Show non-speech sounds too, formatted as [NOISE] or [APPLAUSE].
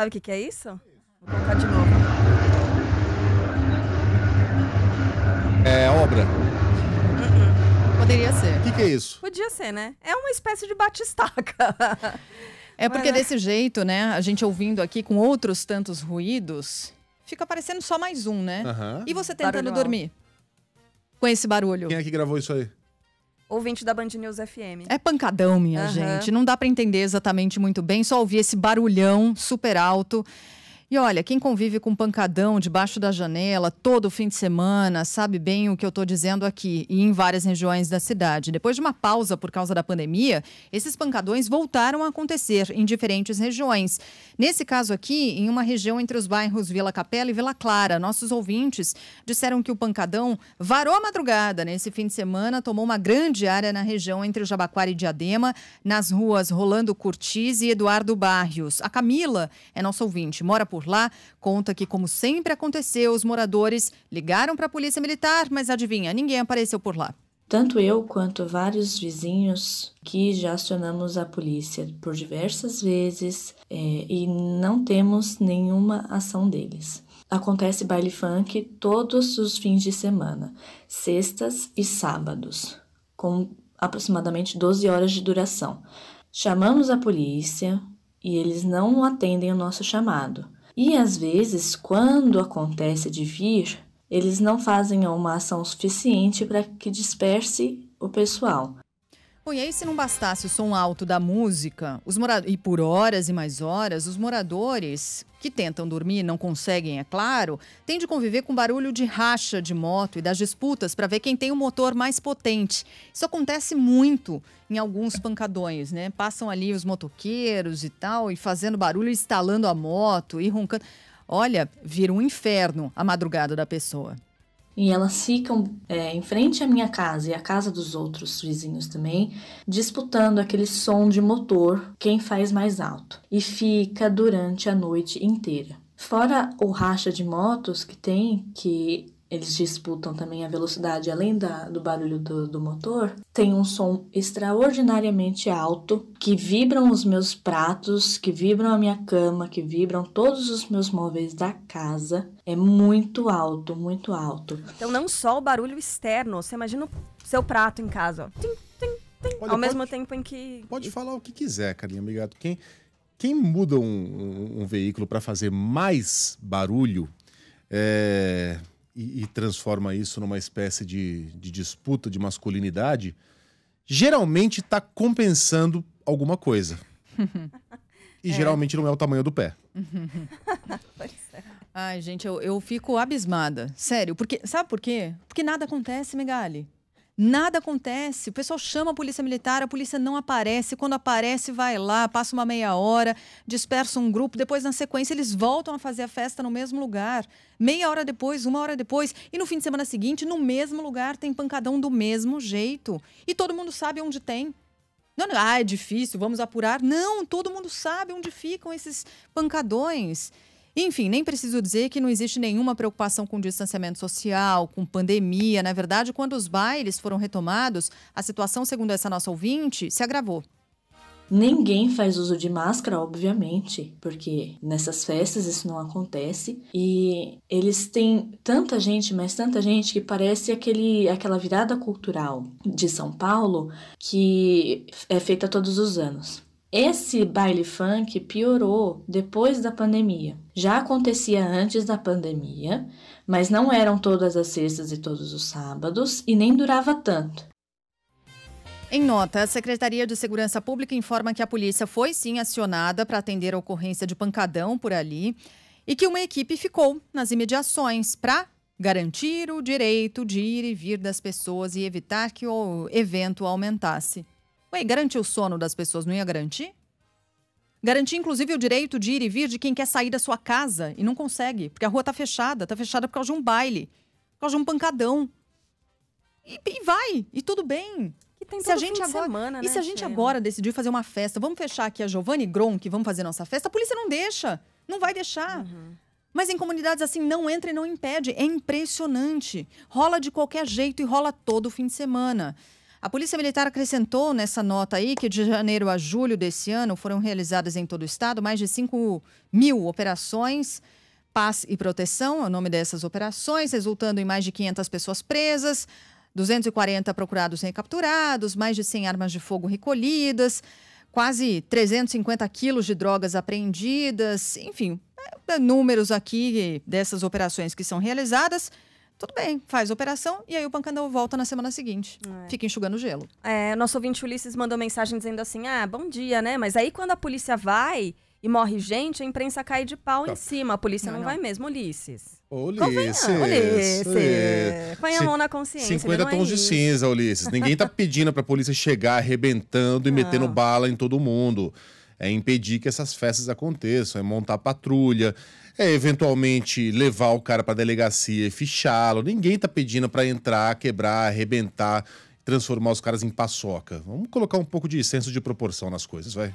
Sabe o que, que é isso? Vou colocar de novo. É obra. Uh-uh. Poderia ser. O que, que é isso? Podia ser, né? É uma espécie de batistaca. É porque desse jeito, né? A gente ouvindo aqui com outros tantos ruídos, fica parecendo só mais um, né? E você tentando Barulho dormir? Com esse barulho. Quem é que gravou isso aí? ouvinte da Band News FM. É pancadão, minha uhum. gente. Não dá para entender exatamente muito bem, só ouvir esse barulhão super alto. E olha, quem convive com pancadão debaixo da janela todo fim de semana sabe bem o que eu estou dizendo aqui e em várias regiões da cidade. Depois de uma pausa por causa da pandemia, esses pancadões voltaram a acontecer em diferentes regiões. Nesse caso aqui, em uma região entre os bairros Vila Capela e Vila Clara, nossos ouvintes disseram que o pancadão varou a madrugada nesse fim de semana, tomou uma grande área na região entre o Jabaquara e Diadema, nas ruas Rolando Curtiz e Eduardo Barrios. A Camila é nossa ouvinte, mora por por lá, conta que, como sempre aconteceu, os moradores ligaram para a Polícia Militar, mas adivinha, ninguém apareceu por lá. Tanto eu quanto vários vizinhos que já acionamos a polícia por diversas vezes é, e não temos nenhuma ação deles. Acontece baile funk todos os fins de semana, sextas e sábados, com aproximadamente 12 horas de duração. Chamamos a polícia e eles não atendem o nosso chamado. E às vezes, quando acontece de vir, eles não fazem uma ação suficiente para que disperse o pessoal. Bom, e aí se não bastasse o som alto da música, os morad e por horas e mais horas, os moradores que tentam dormir e não conseguem, é claro, tem de conviver com barulho de racha de moto e das disputas para ver quem tem o motor mais potente. Isso acontece muito em alguns pancadões, né? Passam ali os motoqueiros e tal, e fazendo barulho, instalando a moto e roncando. Olha, vira um inferno a madrugada da pessoa. E elas ficam é, em frente à minha casa e à casa dos outros vizinhos também, disputando aquele som de motor, quem faz mais alto. E fica durante a noite inteira. Fora o racha de motos que tem, que eles disputam também a velocidade, além da, do barulho do, do, motor, tem um som extraordinariamente alto que vibram os meus pratos, que vibram a minha cama, que vibram todos os meus móveis da casa. É muito alto, muito alto. Então, não só o barulho externo, você imagina o seu prato em casa. Tim, tim, tim, Olha, ao mesmo tempo em que. Pode falar o que quiser, carinha, obrigado. Quem, quem muda um, um, um veículo para fazer mais barulho é e, e transforma isso numa espécie de, de disputa de masculinidade, geralmente está compensando alguma coisa. [LAUGHS] E é. geralmente não é o tamanho do pé. [LAUGHS] É. Ai, gente, eu, eu fico abismada. Sério, porque sabe por quê? Porque nada acontece, Megali. Nada acontece. O pessoal chama a polícia militar, a polícia não aparece. Quando aparece, vai lá, passa uma meia hora, dispersa um grupo. Depois, na sequência, eles voltam a fazer a festa no mesmo lugar. Meia hora depois, uma hora depois. E no fim de semana seguinte, no mesmo lugar, tem pancadão do mesmo jeito. E todo mundo sabe onde tem. Não, não, ah, é difícil, vamos apurar. Não, todo mundo sabe onde ficam esses pancadões. Enfim, nem preciso dizer que não existe nenhuma preocupação com distanciamento social, com pandemia. Na verdade, quando os bailes foram retomados, a situação, segundo essa nossa ouvinte, se agravou. Ninguém faz uso de máscara, obviamente, porque nessas festas isso não acontece. E eles têm tanta gente, mas tanta gente que parece aquele, aquela virada cultural de São Paulo que é feita todos os anos. Esse baile funk piorou depois da pandemia. Já acontecia antes da pandemia, mas não eram todas as sextas e todos os sábados e nem durava tanto. Em nota, a Secretaria de Segurança Pública informa que a polícia foi sim acionada para atender a ocorrência de pancadão por ali e que uma equipe ficou nas imediações para garantir o direito de ir e vir das pessoas e evitar que o evento aumentasse. Ué, garante o sono das pessoas, não ia garantir? Garantir, inclusive, o direito de ir e vir de quem quer sair da sua casa e não consegue, porque a rua tá fechada, tá fechada por causa de um baile, por causa de um pancadão. E, e vai, e tudo bem. E tem né, se a gente agora, semana, E se a gente agora decidir fazer uma festa, vamos fechar aqui a Giovanni Gronk, vamos fazer nossa festa, a polícia não deixa, não vai deixar. Uhum. Mas em comunidades assim não entra e não impede. É impressionante. Rola de qualquer jeito e rola todo fim de semana. A Polícia Militar acrescentou nessa nota aí que de janeiro a julho desse ano foram realizadas em todo o estado mais de 5 mil operações. Paz e Proteção é o nome dessas operações, resultando em mais de 500 pessoas presas, 240 procurados recapturados, mais de 100 armas de fogo recolhidas, quase 350 quilos de drogas apreendidas, enfim, é, é, números aqui dessas operações que são realizadas. Tudo bem, faz a operação e aí o pancadão volta na semana seguinte. É. Fica enxugando gelo. É, nosso ouvinte Ulisses mandou mensagem dizendo assim: ah, bom dia, né? Mas aí quando a polícia vai e morre gente, a imprensa cai de pau tá. em cima. A polícia não, não, não. vai mesmo, Ulisses. Ulisses. Ulisses. Ulisses. Põe a mão na consciência. 50 tons é de cinza, Ulisses. Ninguém tá pedindo pra polícia chegar arrebentando e [LAUGHS] não. metendo bala em todo mundo é impedir que essas festas aconteçam, é montar patrulha, é eventualmente levar o cara para delegacia e fichá-lo. Ninguém tá pedindo para entrar, quebrar, arrebentar, transformar os caras em paçoca. Vamos colocar um pouco de senso de proporção nas coisas, vai.